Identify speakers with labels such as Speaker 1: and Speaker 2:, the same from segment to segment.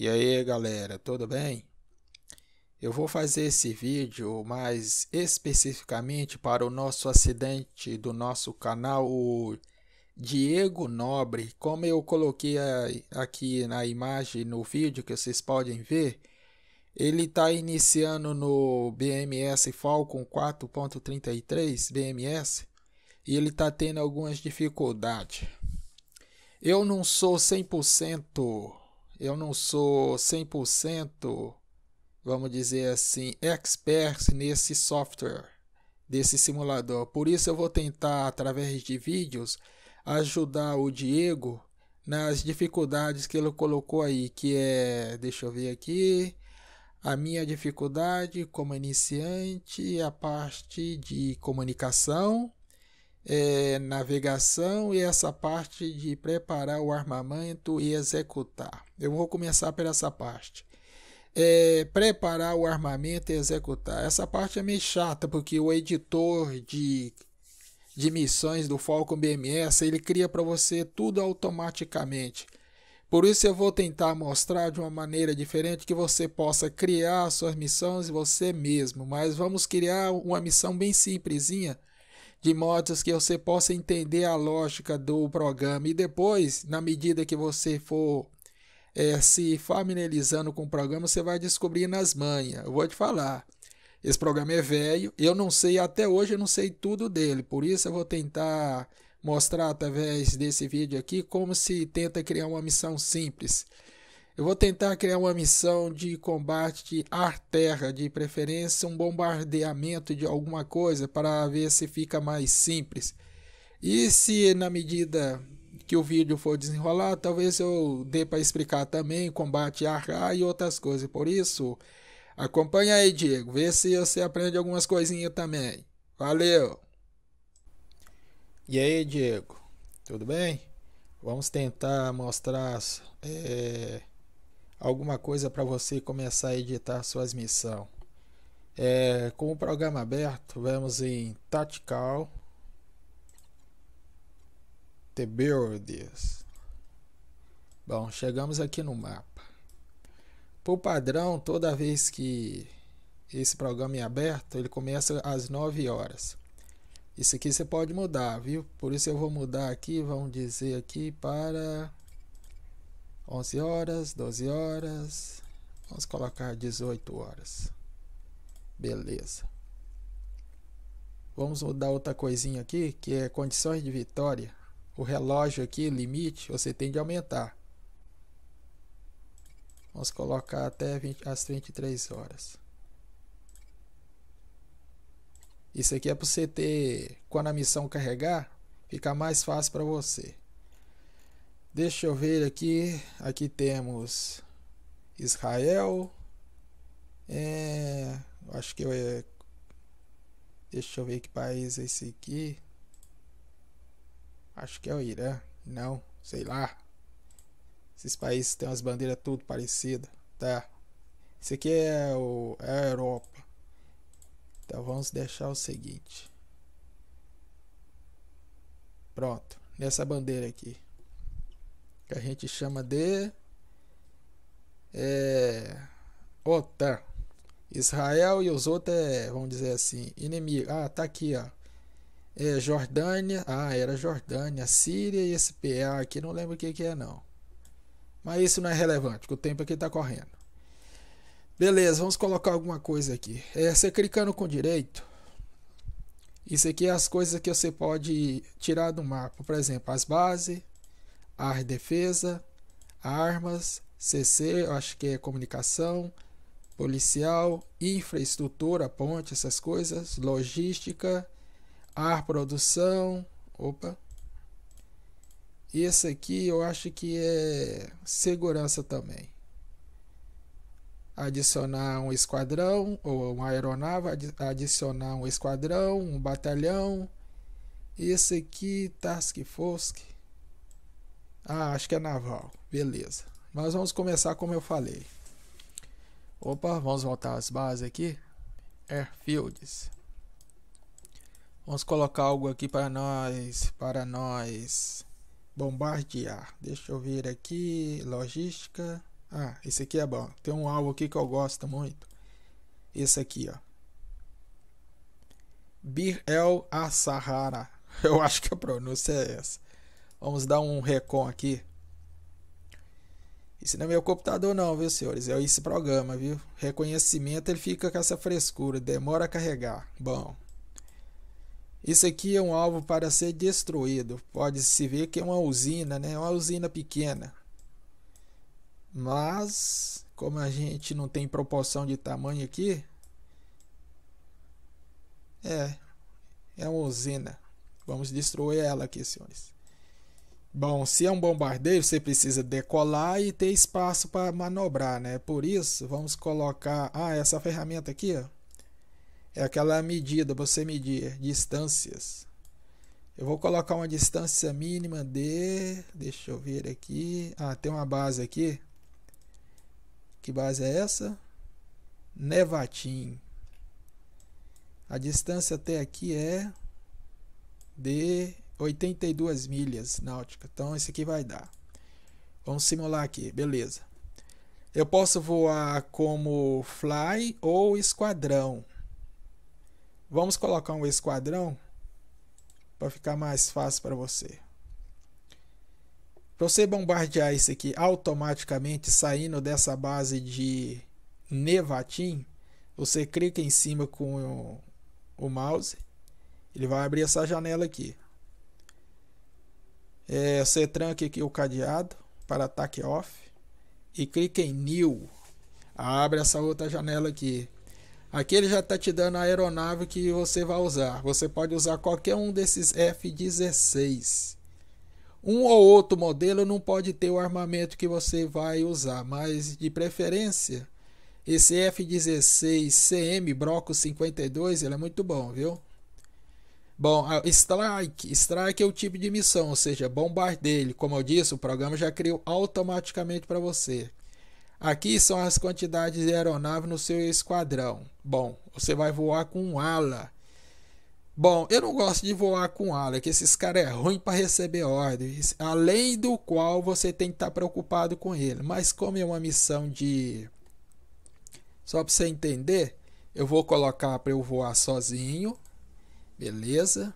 Speaker 1: E aí galera, tudo bem? Eu vou fazer esse vídeo mais especificamente para o nosso acidente do nosso canal, o Diego Nobre. Como eu coloquei aqui na imagem no vídeo que vocês podem ver, ele está iniciando no BMS Falcon 4.33 BMS e ele está tendo algumas dificuldades. Eu não sou 100% eu não sou 100%, vamos dizer assim, expert nesse software, desse simulador. Por isso eu vou tentar, através de vídeos, ajudar o Diego nas dificuldades que ele colocou aí, que é, deixa eu ver aqui, a minha dificuldade como iniciante, a parte de comunicação, é, navegação e essa parte de preparar o armamento e executar. Eu vou começar por essa parte. É, preparar o armamento e executar. Essa parte é meio chata, porque o editor de, de missões do Falcon BMS ele cria para você tudo automaticamente. Por isso eu vou tentar mostrar de uma maneira diferente que você possa criar suas missões você mesmo. Mas vamos criar uma missão bem simplesinha de modos que você possa entender a lógica do programa. E depois, na medida que você for é, se familiarizando com o programa, você vai descobrir nas manhas. Eu vou te falar. Esse programa é velho, eu não sei, até hoje eu não sei tudo dele, por isso eu vou tentar mostrar através desse vídeo aqui como se tenta criar uma missão simples. Eu vou tentar criar uma missão de combate ar-terra, de preferência um bombardeamento de alguma coisa para ver se fica mais simples. E se na medida que o vídeo for desenrolar, talvez eu dê para explicar também combate ar e outras coisas. Por isso, acompanha aí, Diego, vê se você aprende algumas coisinhas também. Valeu! E aí, Diego, tudo bem? Vamos tentar mostrar é, alguma coisa para você começar a editar suas missões. É, com o programa aberto, vamos em Tactical The Builders. Bom, chegamos aqui no mapa. Por padrão, toda vez que esse programa é aberto, ele começa às 9 horas. Isso aqui você pode mudar, viu? Por isso eu vou mudar aqui, vamos dizer aqui para 11 horas, 12 horas, vamos colocar 18 horas. Beleza. Vamos mudar outra coisinha aqui, que é condições de vitória. O relógio aqui, limite, você tem de aumentar. Vamos colocar até 20, as 23 horas. Isso aqui é para você ter, quando a missão carregar, fica mais fácil para você. Deixa eu ver aqui. Aqui temos Israel. É, acho que eu é. Deixa eu ver que país é esse aqui. Acho que é o Irã. Não, sei lá. Esses países têm as bandeiras tudo parecidas, tá? Esse aqui é, o, é a Europa. Então vamos deixar o seguinte. Pronto, nessa bandeira aqui que a gente chama de é, OTAN. Israel e os outros, é, vamos dizer assim, inimigo. Ah, tá aqui, ó. É, Jordânia, ah, era Jordânia, Síria e esse PA aqui, não lembro o que, que é não. Mas isso não é relevante, porque o tempo aqui tá correndo. Beleza, vamos colocar alguma coisa aqui. É, você clicando com direito, isso aqui é as coisas que você pode tirar do mapa. Por exemplo, as bases, AR defesa, armas, CC, eu acho que é comunicação, policial, infraestrutura, ponte, essas coisas, logística, ar produção, opa. Esse aqui eu acho que é segurança também. Adicionar um esquadrão ou uma aeronave, adicionar um esquadrão, um batalhão. Esse aqui Task Force ah, acho que é naval. Beleza. Mas vamos começar como eu falei. Opa, vamos voltar às bases aqui. Airfields. Vamos colocar algo aqui para nós, para nós bombardear. Deixa eu ver aqui, logística. Ah, esse aqui é bom. Tem um alvo aqui que eu gosto muito. Esse aqui, ó. Bir El Asahara. Eu acho que a pronúncia é essa. Vamos dar um recon aqui. Isso não é meu computador não, viu, senhores? É esse programa, viu? Reconhecimento, ele fica com essa frescura, demora a carregar. Bom. Isso aqui é um alvo para ser destruído. Pode-se ver que é uma usina, né? É uma usina pequena. Mas, como a gente não tem proporção de tamanho aqui... É, é uma usina. Vamos destruir ela aqui, senhores. Bom, se é um bombardeio, você precisa decolar e ter espaço para manobrar, né? Por isso, vamos colocar. Ah, essa ferramenta aqui, ó. É aquela medida, você medir distâncias. Eu vou colocar uma distância mínima de. Deixa eu ver aqui. Ah, tem uma base aqui. Que base é essa? Nevatim. A distância até aqui é. De 82 milhas náuticas. Então esse aqui vai dar. Vamos simular aqui, beleza. Eu posso voar como fly ou esquadrão. Vamos colocar um esquadrão para ficar mais fácil para você. Para você bombardear isso aqui automaticamente saindo dessa base de Nevatim, você clica em cima com o, o mouse, ele vai abrir essa janela aqui. É, você tranque aqui o cadeado para ataque off e clique em new. Abre essa outra janela aqui. Aqui ele já está te dando a aeronave que você vai usar. Você pode usar qualquer um desses F-16. Um ou outro modelo não pode ter o armamento que você vai usar, mas de preferência, esse F-16 CM Broco 52 ele é muito bom, viu? Bom, strike. Strike é o tipo de missão, ou seja, bombardeio. Como eu disse, o programa já criou automaticamente para você. Aqui são as quantidades de aeronaves no seu esquadrão. Bom, você vai voar com ala. Bom, eu não gosto de voar com ala, que esses caras é ruim para receber ordens, além do qual você tem que estar tá preocupado com ele. Mas como é uma missão de só para você entender, eu vou colocar para eu voar sozinho Beleza.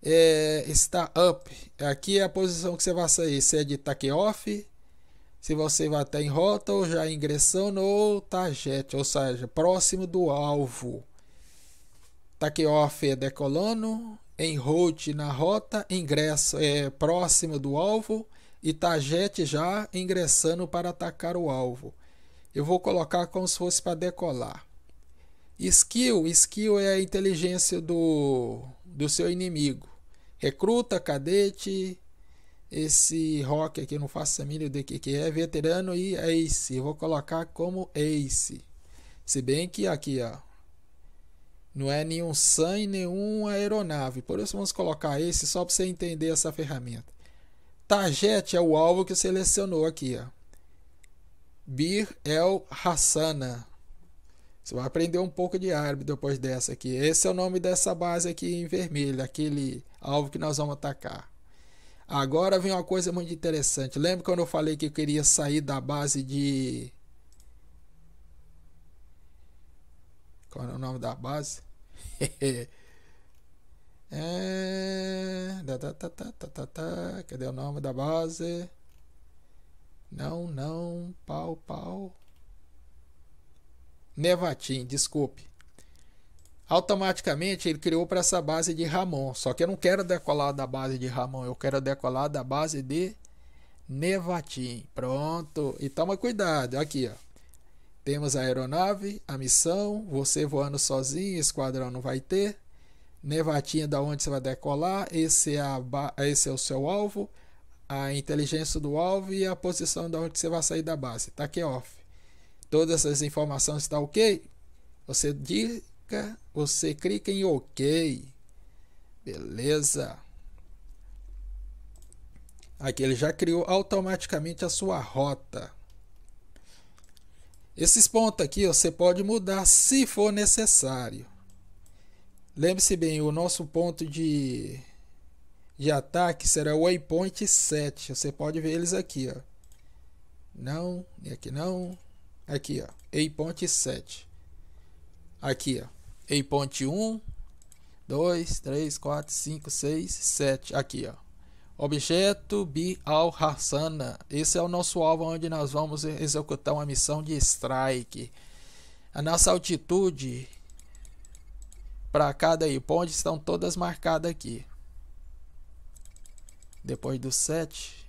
Speaker 1: É, está up. Aqui é a posição que você vai sair. Se é de takeoff, se você vai estar em rota ou já ingressando ou target, tá ou seja, próximo do alvo. Takeoff é decolando, em route na rota, ingresso é próximo do alvo e target tá já ingressando para atacar o alvo. Eu vou colocar como se fosse para decolar. Skill, skill é a inteligência do, do seu inimigo. Recruta, cadete, esse rock aqui, não faço a mínima de que, que é, é veterano e é ace. Eu vou colocar como ace. Se bem que aqui, ó, não é nenhum sun e nenhuma aeronave. Por isso vamos colocar esse só para você entender essa ferramenta. Target é o alvo que selecionou aqui, ó. Bir El Hassana. Você vai aprender um pouco de árabe depois dessa aqui. Esse é o nome dessa base aqui em vermelho, aquele alvo que nós vamos atacar. Agora vem uma coisa muito interessante. Lembra quando eu falei que eu queria sair da base de. Qual é o nome da base? é... Cadê o nome da base? Não, não. Pau, pau. Nevatim, desculpe. Automaticamente ele criou para essa base de Ramon. Só que eu não quero decolar da base de Ramon, eu quero decolar da base de Nevatim. Pronto. E toma cuidado. Aqui, ó. Temos a aeronave, a missão, você voando sozinho, esquadrão não vai ter. Nevatinha é da onde você vai decolar, esse é, esse é, o seu alvo, a inteligência do alvo e a posição da onde você vai sair da base. Tá aqui off. Todas as informações estão ok? Você diga você clica em OK. Beleza. Aqui ele já criou automaticamente a sua rota. Esses pontos aqui você pode mudar se for necessário. Lembre-se bem, o nosso ponto de, de ataque será o waypoint 7. Você pode ver eles aqui. Ó. Não, e aqui não, Aqui, ó, ponte 7. Aqui, ó, ponte 1, 2, 3, 4, 5, 6, 7. Aqui, ó. Objeto Bi al-Hassana. Esse é o nosso alvo onde nós vamos executar uma missão de strike. A nossa altitude para cada ponte estão todas marcadas aqui. Depois do 7.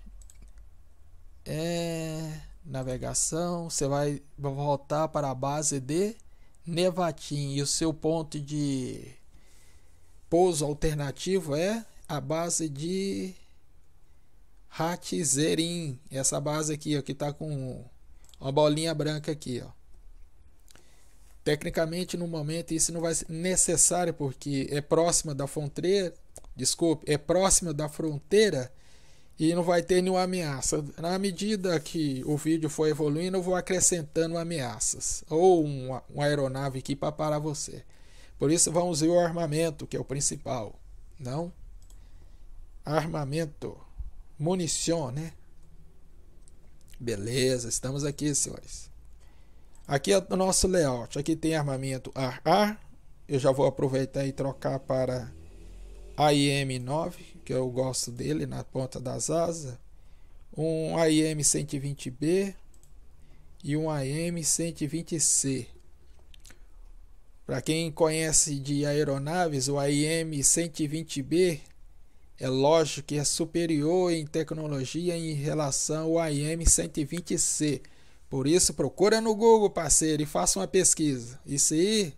Speaker 1: É navegação, você vai voltar para a base de Nevatim e o seu ponto de pouso alternativo é a base de Hatzerim, essa base aqui ó, que está com uma bolinha branca aqui. Ó. Tecnicamente, no momento, isso não vai ser necessário porque é próxima da fronteira, desculpe, é próxima da fronteira e não vai ter nenhuma ameaça. Na medida que o vídeo for evoluindo, eu vou acrescentando ameaças ou uma, uma aeronave aqui para parar você. Por isso, vamos ver o armamento, que é o principal. Não? Armamento. Munição, né? Beleza, estamos aqui, senhores. Aqui é o nosso layout. Aqui tem armamento AA. Eu já vou aproveitar e trocar para AIM 9 que eu gosto dele na ponta das asas, um AM120B e um AM120C. Para quem conhece de aeronaves, o AM120B é lógico que é superior em tecnologia em relação ao AM120C. Por isso, procura no Google, parceiro, e faça uma pesquisa. Isso aí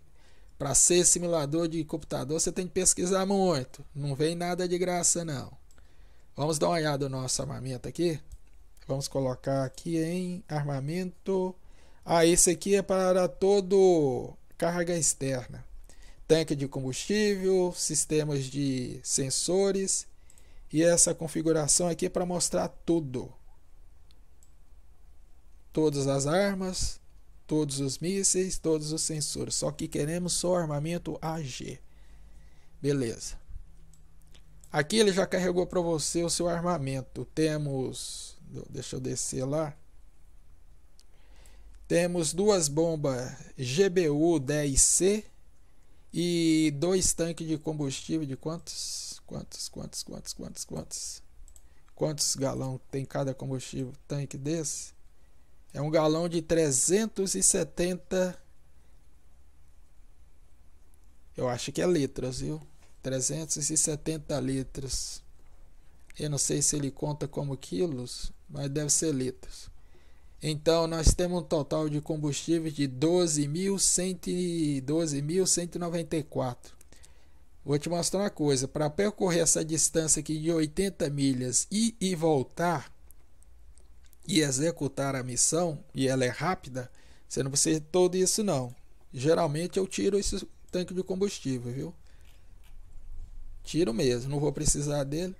Speaker 1: para ser simulador de computador, você tem que pesquisar muito. Não vem nada de graça, não. Vamos dar uma olhada no nosso armamento aqui. Vamos colocar aqui em armamento. Ah, esse aqui é para todo carga externa. Tanque de combustível, sistemas de sensores. E essa configuração aqui é para mostrar tudo. Todas as armas, todos os mísseis, todos os sensores. Só que queremos só armamento AG. Beleza. Aqui ele já carregou para você o seu armamento. Temos, deixa eu descer lá. Temos duas bombas GBU-10C e dois tanques de combustível de quantos? Quantos, quantos, quantos, quantos, quantos? Quantos galão tem cada combustível tanque desse? É um galão de 370. Eu acho que é litros, viu? 370 litros. Eu não sei se ele conta como quilos, mas deve ser litros. Então, nós temos um total de combustíveis de 12.194. Vou te mostrar uma coisa. Para percorrer essa distância aqui de 80 milhas e, e voltar, e executar a missão, e ela é rápida, você não precisa de todo isso não. Geralmente eu tiro esse tanque de combustível, viu? Tiro mesmo, não vou precisar dele.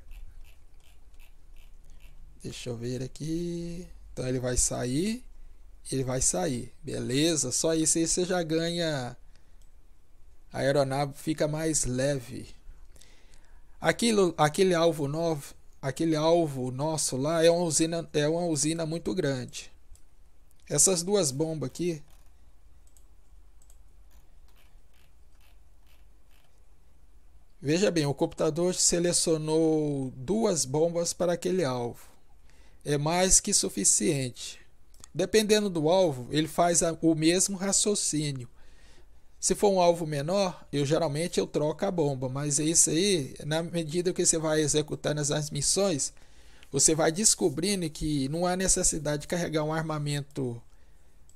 Speaker 1: Deixa eu ver aqui. Então ele vai sair, ele vai sair. Beleza, só isso aí você já ganha. A aeronave fica mais leve. Aquilo, aquele alvo novo aquele alvo nosso lá é uma usina, é uma usina muito grande. Essas duas bombas aqui Veja bem, o computador selecionou duas bombas para aquele alvo. É mais que suficiente. Dependendo do alvo, ele faz o mesmo raciocínio. Se for um alvo menor, eu geralmente eu troco a bomba, mas é isso aí, na medida que você vai executando as missões, você vai descobrindo que não há necessidade de carregar um armamento,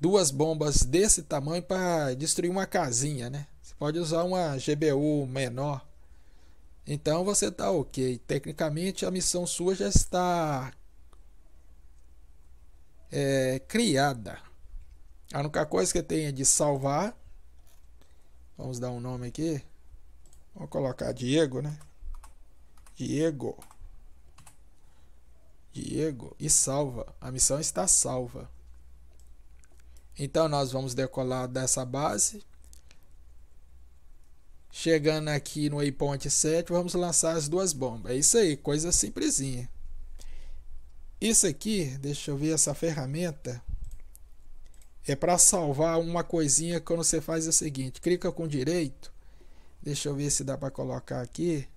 Speaker 1: duas bombas desse tamanho para destruir uma casinha, né? Você pode usar uma GBU menor. Então você está ok. Tecnicamente a missão sua já está é, criada. A única coisa que tem é de salvar Vamos dar um nome aqui. Vou colocar Diego, né? Diego. Diego. E salva. A missão está salva. Então nós vamos decolar dessa base. Chegando aqui no waypoint 7, vamos lançar as duas bombas. É isso aí, coisa simplesinha. Isso aqui, deixa eu ver essa ferramenta é para salvar uma coisinha quando você faz o seguinte, clica com direito. Deixa eu ver se dá para colocar aqui.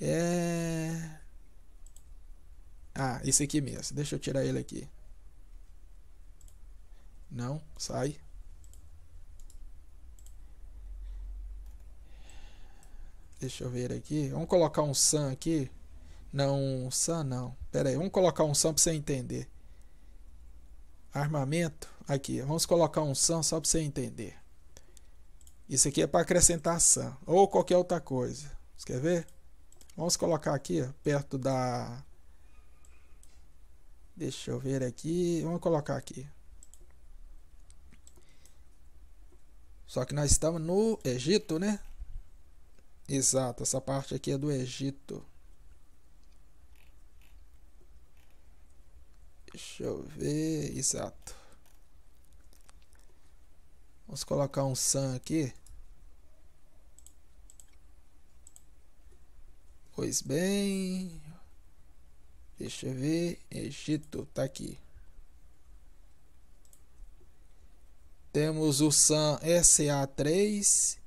Speaker 1: É Ah, esse aqui mesmo. Deixa eu tirar ele aqui. Não, sai. Deixa eu ver aqui. Vamos colocar um Sam aqui. Não, um não. Pera aí, vamos colocar um Sam para você entender armamento. Aqui, vamos colocar um são só para você entender. Isso aqui é para acrescentar são ou qualquer outra coisa. Você quer ver? Vamos colocar aqui, perto da... Deixa eu ver aqui. Vamos colocar aqui. Só que nós estamos no Egito, né? Exato, essa parte aqui é do Egito. Deixa eu ver. Exato. Vamos colocar um sun aqui. Pois bem. Deixa eu ver. Egito, tá aqui. Temos o SAM SA3,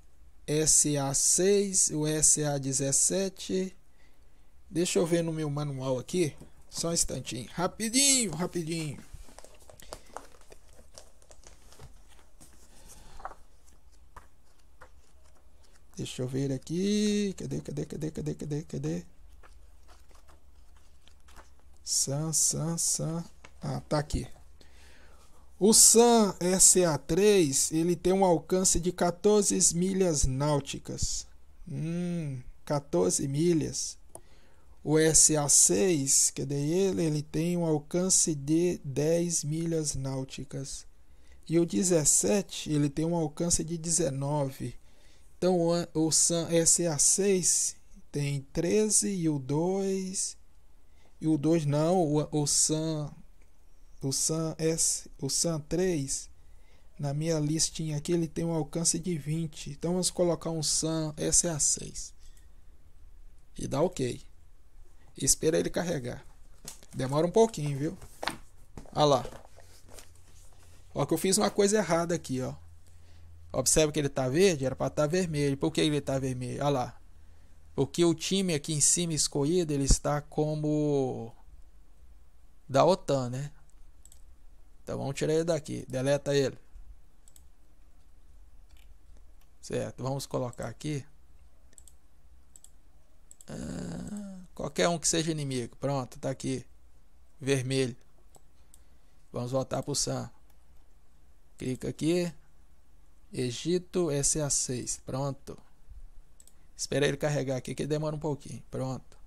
Speaker 1: SA6, o SA17. Deixa eu ver no meu manual aqui. Só um instantinho. Rapidinho, rapidinho. Deixa eu ver aqui. Cadê, cadê, cadê, cadê, cadê, cadê? San, San, San. Ah, tá aqui. O San SA3 ele tem um alcance de 14 milhas náuticas. Hum, 14 milhas. O SA6, que é dele, ele tem um alcance de 10 milhas náuticas. E o 17, ele tem um alcance de 19. Então o SA6 tem 13 e o 2 e o 2 não, o, o Sam o Sam S, o Sam 3 na minha listinha aqui ele tem um alcance de 20. Então vamos colocar um Sam SA6. E dá OK. Espera ele carregar. Demora um pouquinho, viu? Olha lá. Ó que eu fiz uma coisa errada aqui, ó. Observe que ele tá verde, era para estar tá vermelho. Por que ele tá vermelho? Olha lá. Porque o time aqui em cima escolhido, ele está como da OTAN, né? Então vamos tirar ele daqui, deleta ele. Certo, vamos colocar aqui. Ah... Qualquer um que seja inimigo. Pronto, tá aqui. Vermelho. Vamos voltar para o SAM. Clica aqui. Egito SA6. Pronto. Espera ele carregar aqui que demora um pouquinho. Pronto.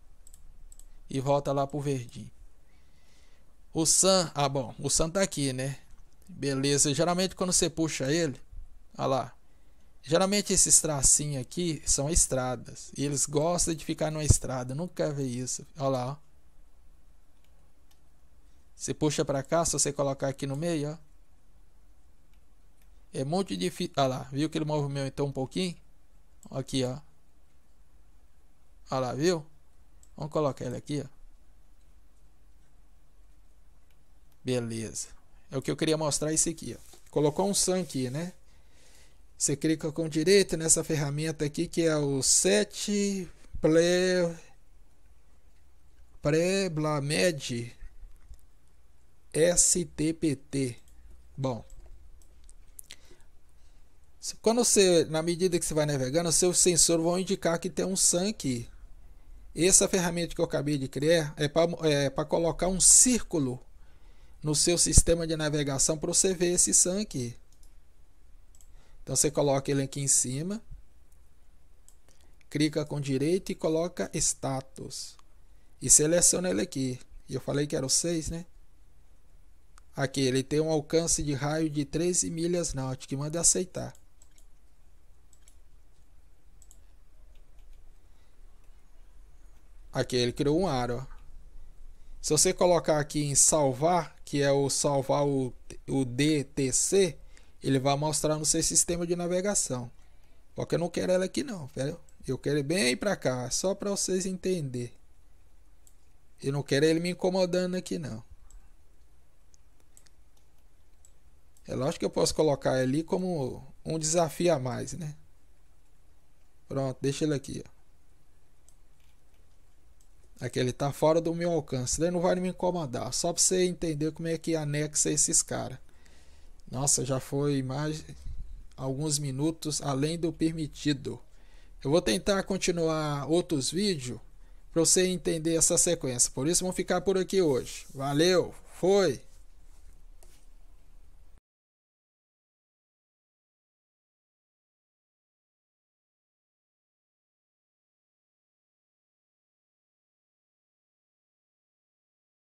Speaker 1: E volta lá pro verdinho. O Sam, ah bom, o Sam tá aqui, né? Beleza, geralmente quando você puxa ele, olha lá, Geralmente esses tracinhos aqui são estradas. E eles gostam de ficar numa estrada. Nunca vê isso. Olha lá. Ó. Você puxa para cá, se você colocar aqui no meio, ó. É muito difícil. Olha lá, viu que ele movimentou um pouquinho? Aqui, ó. Olha lá, viu? Vamos colocar ele aqui, ó. Beleza. É o que eu queria mostrar esse aqui, ó. Colocou um sun aqui, né? Você clica com direito nessa ferramenta aqui que é o Set Play Preblamed STPT. Bom, quando você, na medida que você vai navegando, seus sensores vão indicar que tem um SAN aqui. Essa ferramenta que eu acabei de criar é para é, colocar um círculo no seu sistema de navegação para você ver esse SAN aqui. Então você coloca ele aqui em cima, clica com direito e coloca status. E seleciona ele aqui. E eu falei que era o 6, né? Aqui ele tem um alcance de raio de 13 milhas náuticas, manda aceitar. Aqui ele criou um aro. Se você colocar aqui em salvar, que é o salvar o, o DTC, ele vai mostrar no seu sistema de navegação. Porque eu não quero ela aqui não, velho. Eu quero bem para cá, só para vocês entender. Eu não quero ele me incomodando aqui não. É lógico que eu posso colocar ali como um desafio a mais, né? Pronto, deixa ele aqui, ó. Aqui ele tá fora do meu alcance, ele né? não vai me incomodar. Só para você entender como é que anexa esses caras. Nossa, já foi mais alguns minutos além do permitido. Eu vou tentar continuar outros vídeos para você entender essa sequência. Por isso, vamos ficar por aqui hoje. Valeu, foi!